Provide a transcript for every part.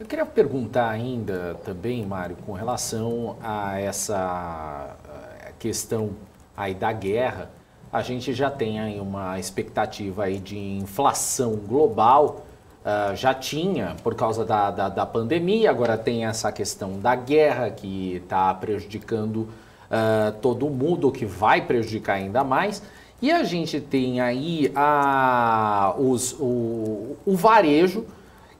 Eu queria perguntar ainda também, Mário, com relação a essa eh, questão aí da guerra. A gente já tem aí uma expectativa aí de inflação global, Uh, já tinha por causa da, da, da, pandemia, agora tem essa questão da guerra que está prejudicando uh, todo mundo, que vai prejudicar ainda mais. E a gente tem aí a, os, o, o varejo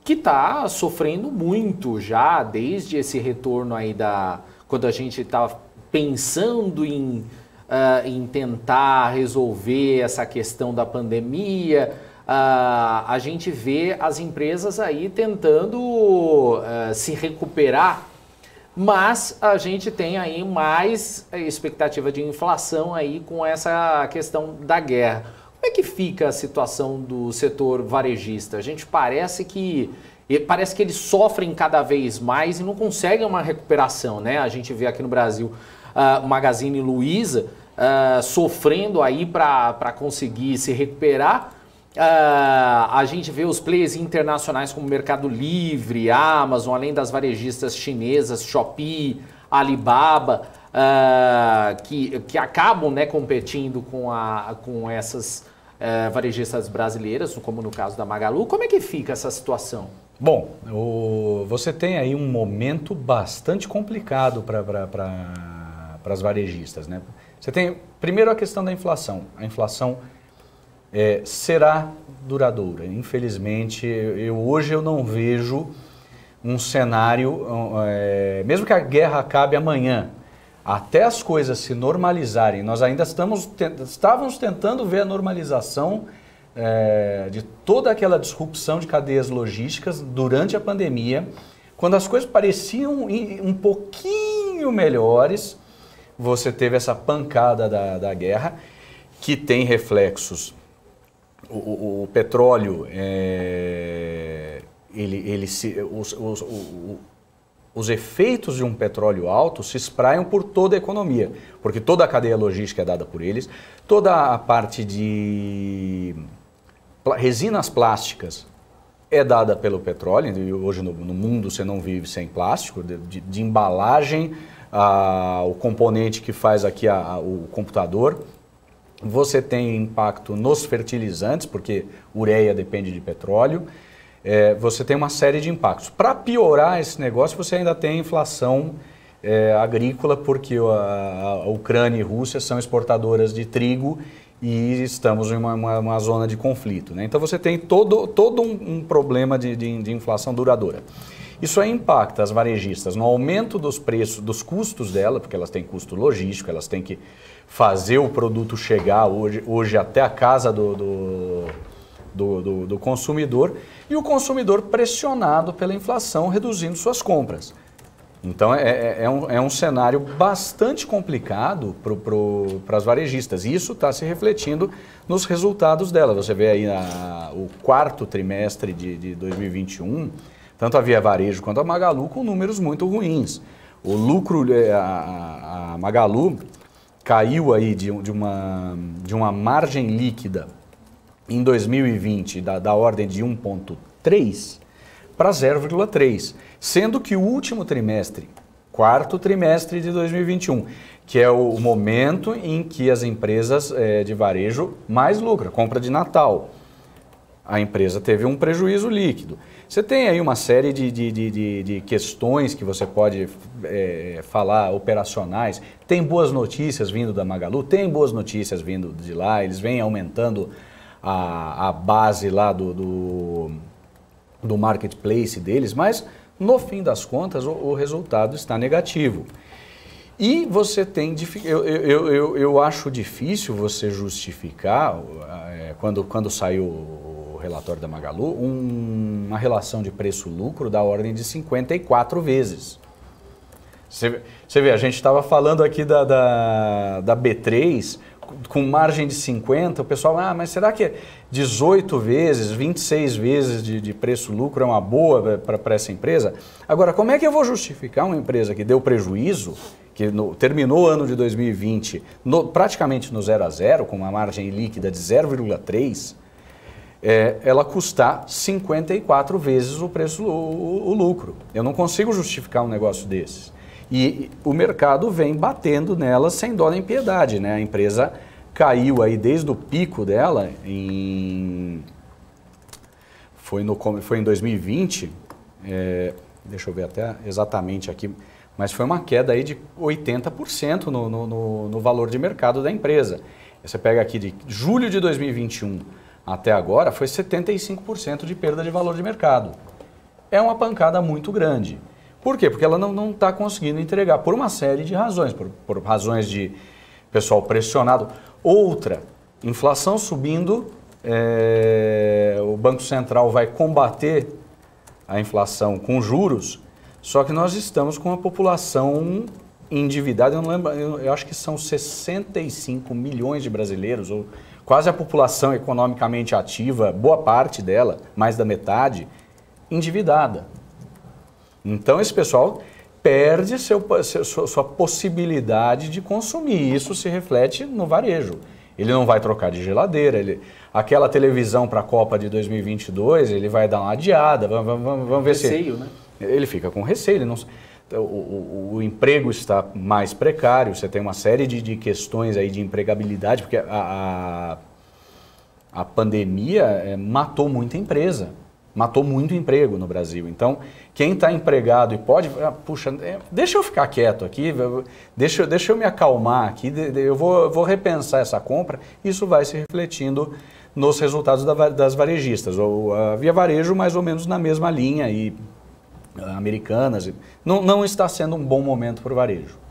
que está sofrendo muito já desde esse retorno aí da quando a gente estava tá pensando em, uh, em tentar resolver essa questão da pandemia. Uh, a gente vê as empresas aí tentando uh, se recuperar, mas a gente tem aí mais expectativa de inflação aí com essa questão da guerra que fica a situação do setor varejista? A gente parece que parece que eles sofrem cada vez mais e não conseguem uma recuperação, né? A gente vê aqui no Brasil a ah, o Magazine Luiza ah, sofrendo aí para conseguir se recuperar. Uh, a gente vê os players internacionais como Mercado Livre, Amazon, além das varejistas chinesas, Shopee, Alibaba, uh, que, que acabam né, competindo com, a, com essas é, varejistas brasileiras, como no caso da Magalu. Como é que fica essa situação? Bom, o, você tem aí um momento bastante complicado para pra, as varejistas. Né? Você tem, primeiro, a questão da inflação. A inflação é, será duradoura. Infelizmente, eu, hoje eu não vejo um cenário, é, mesmo que a guerra acabe amanhã, até as coisas se normalizarem, nós ainda estamos te estávamos tentando ver a normalização é, de toda aquela disrupção de cadeias logísticas durante a pandemia, quando as coisas pareciam um pouquinho melhores, você teve essa pancada da, da guerra, que tem reflexos. O, o, o petróleo, é, ele, ele se, os efeitos de um petróleo alto se espraiam por toda a economia, porque toda a cadeia logística é dada por eles, toda a parte de resinas plásticas é dada pelo petróleo, e hoje no, no, mundo você não vive sem plástico, de, de embalagem, a, o componente que faz aqui a, a, o computador. Você tem impacto nos fertilizantes, porque ureia depende de petróleo é, você tem uma série de impactos. Para piorar esse negócio, você ainda tem a inflação é, agrícola, porque a, a, Ucrânia e Rússia são exportadoras de trigo e estamos em uma, uma, uma zona de conflito. Né? Então você tem todo, todo um, um problema de, de, de inflação duradoura. Isso aí impacta as varejistas no aumento dos preços, dos custos dela, porque elas têm custo logístico, elas têm que fazer o produto chegar hoje, hoje até a casa do, do do, do, do consumidor e o consumidor pressionado pela inflação, reduzindo suas compras. Então é, é, é um, é um cenário bastante complicado para as varejistas. E isso está se refletindo nos resultados dela. Você vê aí a, o quarto trimestre de, de 2021, tanto a Via Varejo quanto a Magalu com números muito ruins. O lucro, é, a, a Magalu caiu aí de, de, uma, de uma margem líquida em 2020 da, da ordem de 1,3 para 0,3, sendo que o último trimestre, quarto trimestre de 2021, que é o momento em que as empresas é, de varejo mais lucram, compra de Natal. A empresa teve um prejuízo líquido. Você tem aí uma série de, de, de, de questões que você pode é, falar operacionais. Tem boas notícias vindo da Magalu, tem boas notícias vindo de lá, eles vêm aumentando a, a base lá do, do, do marketplace deles, mas no fim das contas o, o resultado está negativo. E você tem. Eu, eu, eu, eu acho difícil você justificar, é, quando, quando saiu o relatório da Magalu, um, uma relação de preço-lucro da ordem de 54 vezes. Você, você vê, a gente estava falando aqui da, da, da B3 com margem de 50, o pessoal, ah, mas será que 18 vezes, 26 vezes de, de preço-lucro é uma boa para essa empresa? Agora, como é que eu vou justificar uma empresa que deu prejuízo, que no, terminou o ano de 2020 no, praticamente no zero a zero, com uma margem líquida de 0,3%, é, ela custar 54 vezes o preço, o, o lucro. Eu não consigo justificar um negócio desses. E o mercado vem batendo nelas sem dó nem piedade, né? A empresa caiu aí desde o pico dela em foi no foi em 2020, é, deixa eu ver até exatamente aqui, mas foi uma queda aí de 80% no, no, no valor de mercado da empresa. Você pega aqui de julho de 2021 até agora, foi 75% de perda de valor de mercado. É uma pancada muito grande. Por quê? Porque ela não está conseguindo entregar por uma série de razões, por, por razões de pessoal pressionado. Outra, inflação subindo, é, o Banco Central vai combater a inflação com juros, só que nós estamos com a população endividada, eu não lembro, eu, eu acho que são 65 milhões de brasileiros, ou quase a população economicamente ativa, boa parte dela, mais da metade, endividada. Então esse pessoal perde seu, seu, sua possibilidade de consumir. Isso se reflete no varejo. Ele não vai trocar de geladeira, ele, aquela televisão para a Copa de 2022, ele vai dar uma adiada, vamos, vamos, vamos ver receio, se... Né? Ele fica com receio, ele não... O, o, o, emprego está mais precário, você tem uma série de, de questões aí de empregabilidade, porque a, a, a pandemia eh, matou muita empresa matou muito emprego no Brasil. Então, quem está empregado e pode, ah, puxa, é, deixa eu ficar quieto aqui, deixa, deixa eu me acalmar aqui, eu vou, vou repensar essa compra, isso vai se refletindo nos resultados da, das varejistas. Ou a Via Varejo, mais ou menos na mesma linha, ah, e americanas. Não, não está sendo um bom momento para o varejo.